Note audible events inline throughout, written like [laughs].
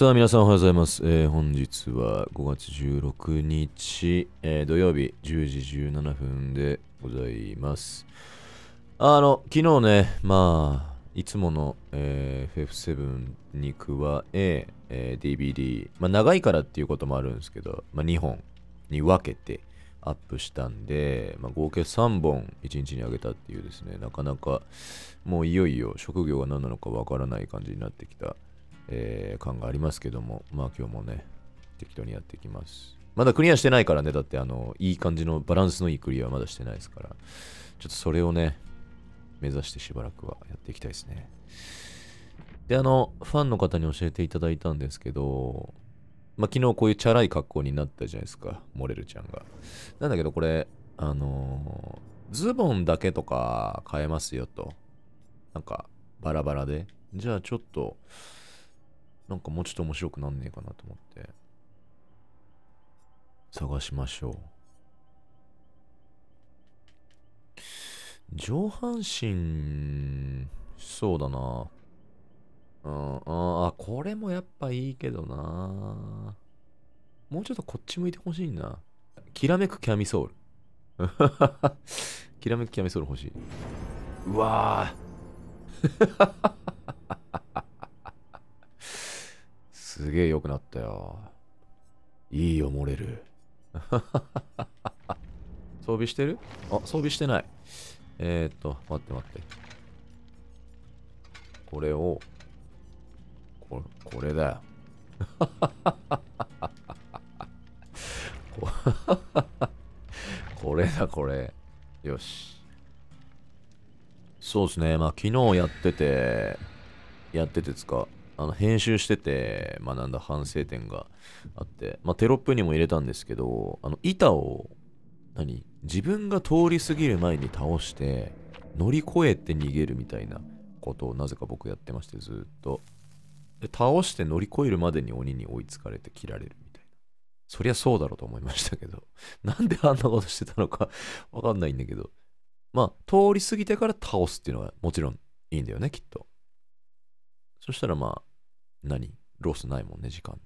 さあ皆さんおはようございます。えー、本日は5月16日、えー、土曜日10時17分でございます。あの、昨日ね、まあ、いつもの、えー、FF7 に加ええー、DVD、まあ長いからっていうこともあるんですけど、まあ2本に分けてアップしたんで、まあ合計3本1日に上げたっていうですね、なかなかもういよいよ職業が何なのかわからない感じになってきた。えー、感がありますけども、まあ今日もね、適当にやっていきます。まだクリアしてないからね、だってあの、いい感じのバランスのいいクリアはまだしてないですから、ちょっとそれをね、目指してしばらくはやっていきたいですね。で、あの、ファンの方に教えていただいたんですけど、まあ、昨日こういうチャラい格好になったじゃないですか、モレルちゃんが。なんだけどこれ、あのー、ズボンだけとか買えますよと。なんか、バラバラで。じゃあちょっと、なんかもうちょっと面白くなんねえかなと思って。探しましょう。上半身、そうだな。うん、ああ、これもやっぱいいけどな。もうちょっとこっち向いてほしいな。きらめくキャミソール。[laughs] きらめくキャミソール欲しい。うわぁ。すげえ良くなったよ。いいよ、漏れる。[laughs] 装備してるあ、装備してない。えー、っと、待って待って。これを、これ、これだよ。[laughs] これだ、これ。よし。そうですね。まあ、昨日やってて、やっててつか、あの編集してて学んだ反省点があって、まあ、テロップにも入れたんですけどあの板を何自分が通り過ぎる前に倒して乗り越えて逃げるみたいなことをなぜか僕やってましてずっとで倒して乗り越えるまでに鬼に追いつかれて切られるみたいなそりゃそうだろうと思いましたけど [laughs] なんであんなことしてたのかわかんないんだけどまあ通り過ぎてから倒すっていうのはもちろんいいんだよねきっとそしたらまあ何ロスないもんね、時間の。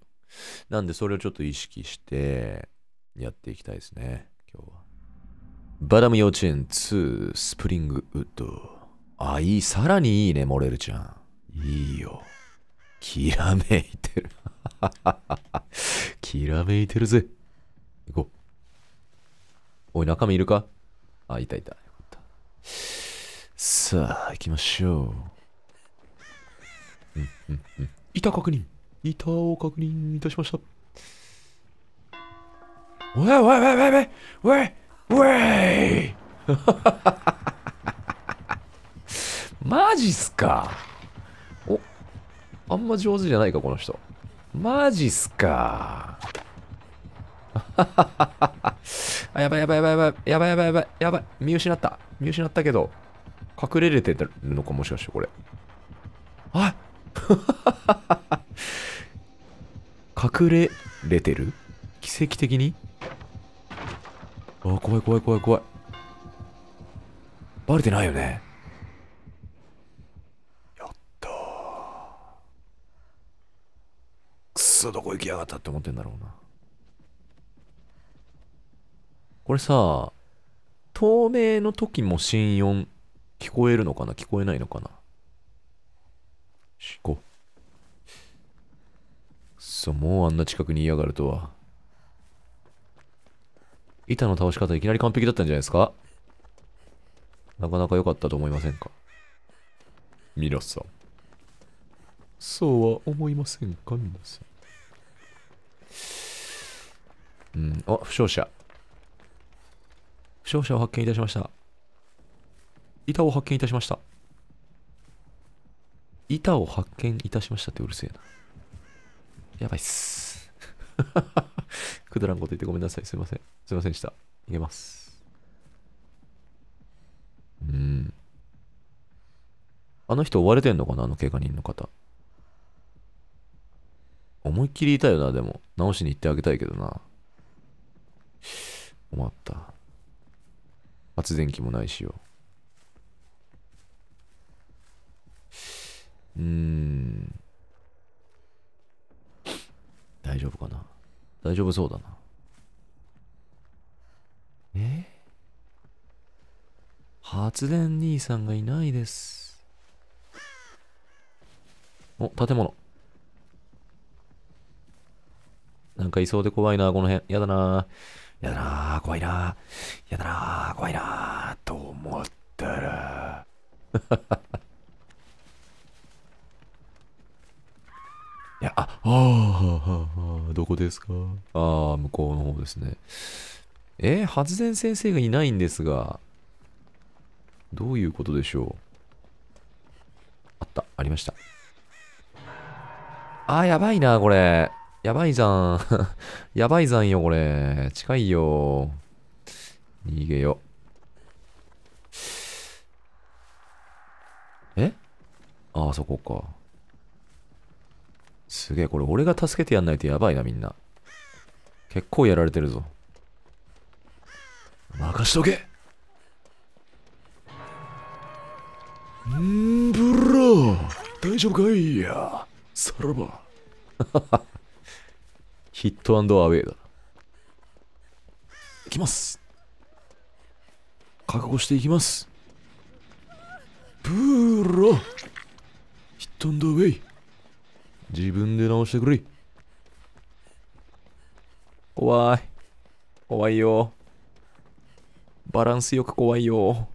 なんでそれをちょっと意識してやっていきたいですね、今日は。バダム幼稚園2スプリングウッド。あ、いい、さらにいいね、モレルちゃん。いいよ。きらめいてる。[laughs] きらめいてるぜ。行こう。おい、中身いるかあ、いたいた。よかった。さあ、行きましょう。うん、うん、うん。板確認板を確認いたしましたおいおいおいおいおいおいおい [laughs] マジっすかおあんま上手じゃないかこの人マジっすか [laughs] あやばいやばいやばいやばいやばいやばいやばい見失った見失ったけど隠れれてるのかもしかしてこれあ [laughs] 隠れれてる奇跡的にあ、怖い怖い怖い怖い。バレてないよね。やったクくそ、どこ行きやがったって思ってんだろうな。これさ、透明の時も心音聞こえるのかな聞こえないのかなし行こう。そう、もうあんな近くに嫌がるとは。板の倒し方いきなり完璧だったんじゃないですかなかなか良かったと思いませんか皆さん。そうは思いませんか皆さん。うん、あ、負傷者。負傷者を発見いたしました。板を発見いたしました。板を発見いたしましたってうるせえな。やばいっす。[laughs] くだらんこと言ってごめんなさい。すいません。すいませんでした。逃げます。うん。あの人追われてんのかなあの怪我人の方。思いっきりいたよな、でも。直しに行ってあげたいけどな。困った。発電機もないしよ。うーん。大丈夫かな大丈夫そうだな。え発電兄さんがいないです。お、建物。なんかいそうで怖いな、この辺。やだな。やだな、怖いな。やだな、怖いな。と思ったら。[laughs] いや、あ、[laughs] ああ、どこですかああ、向こうの方ですね。えー、発電先生がいないんですが、どういうことでしょうあった、ありました。あー、やばいな、これ。やばいじゃん。[laughs] やばいじゃんよ、これ。近いよ。逃げよ。えああ、そこか。すげえ、これ俺が助けてやんないとやばいな、みんな。結構やられてるぞ。任しとけんロー、大丈夫かいやさらばヒットアウェイだいきます覚悟していきますブーラヒットアウェイ自分で直してくれ。怖い。怖いよ。バランスよく怖いよ。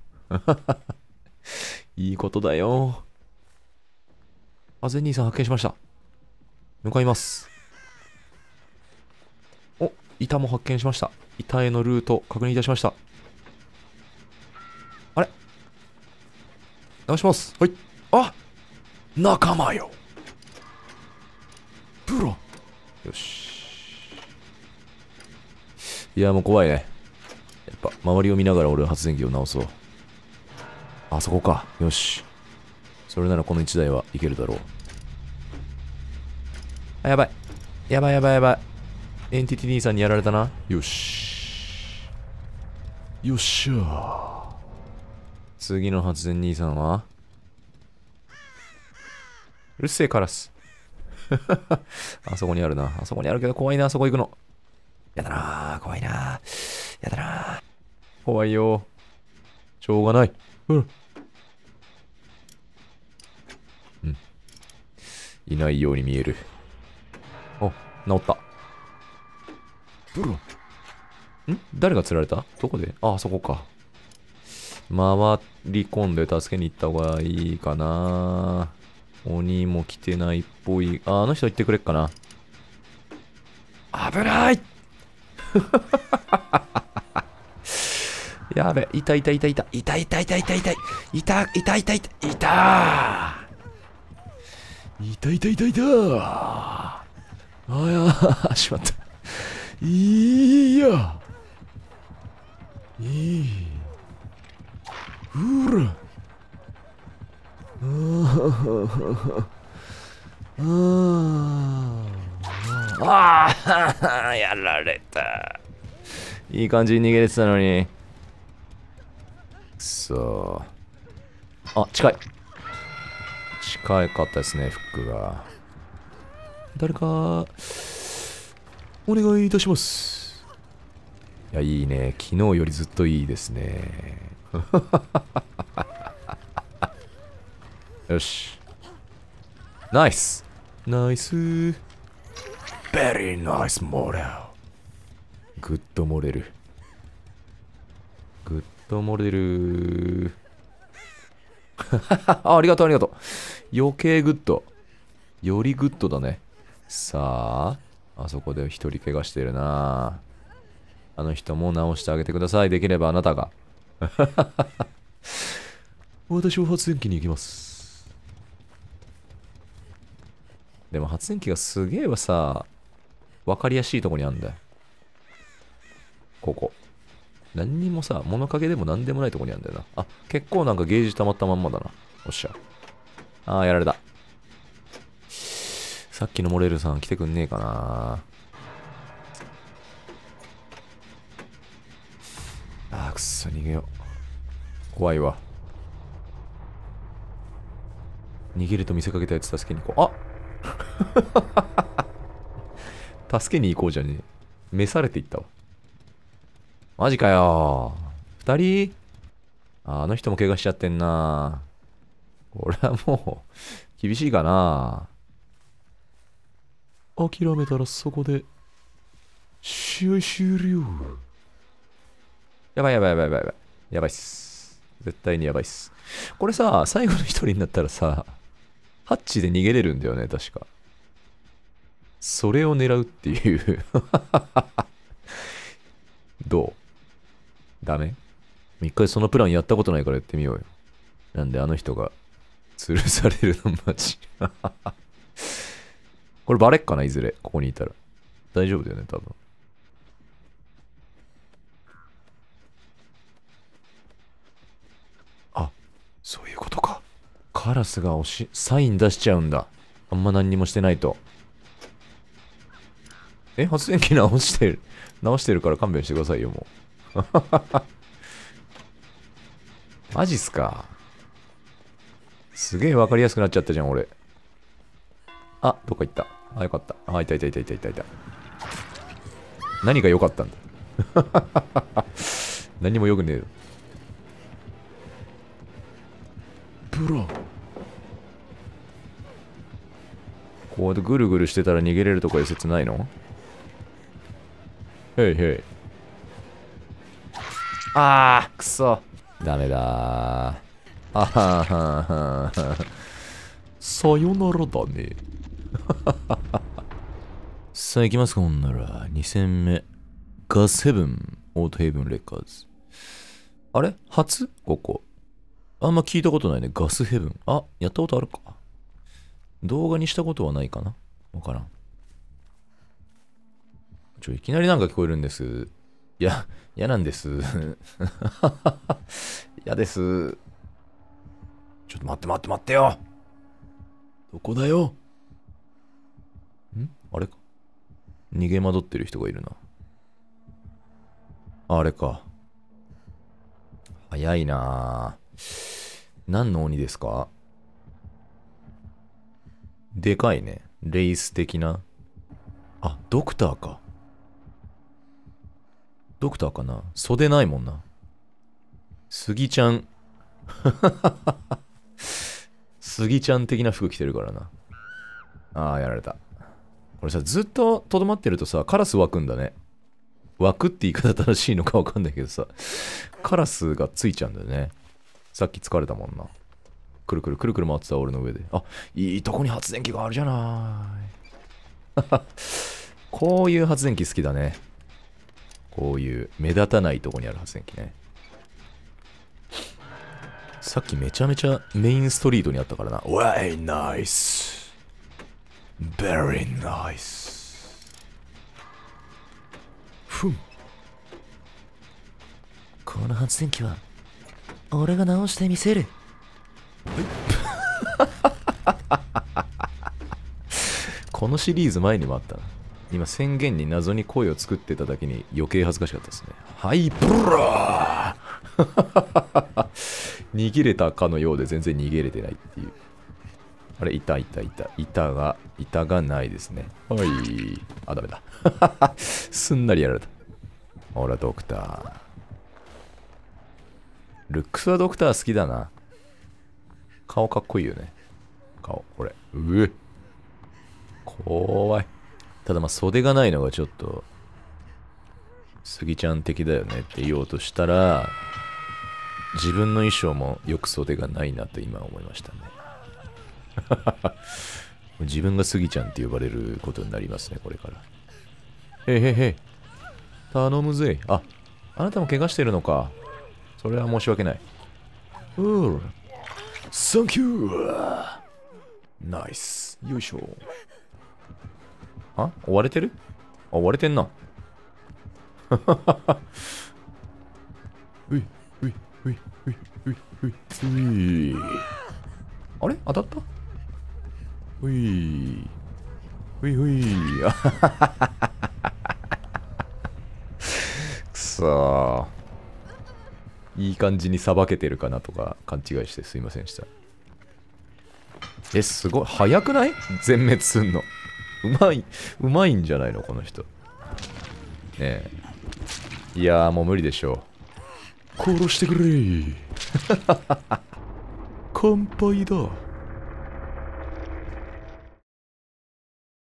[laughs] いいことだよ。あ、ゼニーさん発見しました。向かいます。お、板も発見しました。板へのルート確認いたしました。あれ直します。はい。あ仲間よ。プロよしいやもう怖いねやっぱ周りを見ながら俺は発電機を直そうあそこかよしそれならこの1台はいけるだろうあやばいやばいやばいやばいエンティティ兄さんにやられたなよしよっしゃ次の発電兄さんはうるせえカラス [laughs] あそこにあるな。あそこにあるけど怖いな、あそこ行くの。やだな怖いなやだな怖いよしょうがない。うん。うん。いないように見える。お、治った。ブルん誰が釣られたどこであ、あそこか。回り込んで助けに行った方がいいかな鬼も来てないっぽい。あ、あの人行ってくれっかな。危ない [laughs] やべ、いたいたいたいた。いたいたいたいたいた。いたいたいたいた。いたいたいたいたいたあや [laughs] しまった。いいや。いい。うら。ああやられたいい感じに逃げれてたのにくそあ近い近いかったですねフックが誰かお願いいたしますいやいいね昨日よりずっといいですねよし。ナイスナイスベリーナイスモデルグッドモデル。グッドモデル。[laughs] あ、ありがとうありがとう。余計グッド。よりグッドだね。さあ、あそこで一人怪我してるなあの人も直してあげてください。できればあなたが。[laughs] 私を発電機に行きます。でも発電機がすげえはさ、わかりやすいとこにあんだよ。ここ。何にもさ、物陰でも何でもないとこにあんだよな。あ、結構なんかゲージ溜まったまんまだな。おっしゃ。あー、やられた。さっきのモレルさん来てくんねえかなあー、くっそ、逃げよう。怖いわ。逃げると見せかけたやつ助けに行こう。あ [laughs] 助けに行こうじゃねえ。召されていったわ。マジかよ。二人あの人も怪我しちゃってんな。これはもう、厳しいかな。諦めたらそこで、試合終了。やばいやばいやばいやばいやばい。やばいっす。絶対にやばいっす。これさ、最後の一人になったらさ、ハッチで逃げれるんだよね、確か。それを狙うっていう [laughs] どうダメ一回そのプランやったことないからやってみようよ。なんであの人が吊るされるのマジ [laughs] これバレっかないずれ、ここにいたら。大丈夫だよね、多分。あ、そういうことか。カラスが押し、サイン出しちゃうんだ。あんま何にもしてないと。え、発電機直してる。直してるから勘弁してくださいよ、もう。[laughs] マジっすか。すげえわかりやすくなっちゃったじゃん、俺。あ、どっか行った。あ、よかった。あ、いたいたいたいたいたいた。何が良かったんだ [laughs] 何も良くねえよ。ブロこうやってぐるぐるしてたら逃げれるとかいう説ないのへいへい。あー、くそ。ダメだー。あはははは。さよならだね。[laughs] さあ、行きますか、ほんなら。2戦目。ガセブン、オートヘイブンレッカーズ。あれ初ここ。あんま聞いたことないね。ガスヘブン。あ、やったことあるか。動画にしたことはないかなわからん。ちょ、いきなりなんか聞こえるんです。いや、嫌なんです。[laughs] 嫌です。ちょっと待って待って待ってよどこだよんあれか逃げ惑ってる人がいるな。あれか。早いな何の鬼ですかでかいね。レイス的な。あ、ドクターか。ドクターかな袖ないもんな。杉ちゃん。[laughs] ギちゃん的な服着てるからな。ああ、やられた。これさ、ずっととどまってるとさ、カラス湧くんだね。湧くって言い方正しいのかわかんないけどさ、カラスがついちゃうんだよね。さっき疲れたもんな。くるくるくるくる回ってた俺の上で。あ、いいとこに発電機があるじゃない。[laughs] こういう発電機好きだね。こういう目立たないとこにある発電機ね。さっきめちゃめちゃメインストリートにあったからな。わい、ナイス。ベリーナイス。ふん。この発電機は、俺が直してみせる。[laughs] このシリーズ前にもあったな。今宣言に謎に声を作ってただけに余計恥ずかしかったですね。はい、ブラー [laughs] 逃げれたかのようで全然逃げれてないっていう。あれ、いたいたいた。いたが、いたがないですね。はい。あ、ダメだ。[laughs] すんなりやられた。ほら、ドクター。ルックスはドクター好きだな。顔かっこいいよね。顔、これ。うえ。怖い。ただまあ袖がないのがちょっと、スギちゃん的だよねって言おうとしたら、自分の衣装もよく袖がないなと今思いましたね。[laughs] 自分がスギちゃんって呼ばれることになりますね、これから。へへへ。頼むぜ。あ、あなたも怪我してるのか。それは申し訳ない。うーサンキューナイス。よいしょ。あ追われてるあ、追われてんな。[laughs] うい、うい、うい、うい、うい、うい、うい。あれ当たったうい。ういうい。[laughs] くそいい感じにさばけてるかなとか勘違いしてすいませんでした。え、すごい。早くない全滅すんの。うまい、うまいんじゃないのこの人。ねえ。いやもう無理でしょう。殺してくれ [laughs] 乾杯だ。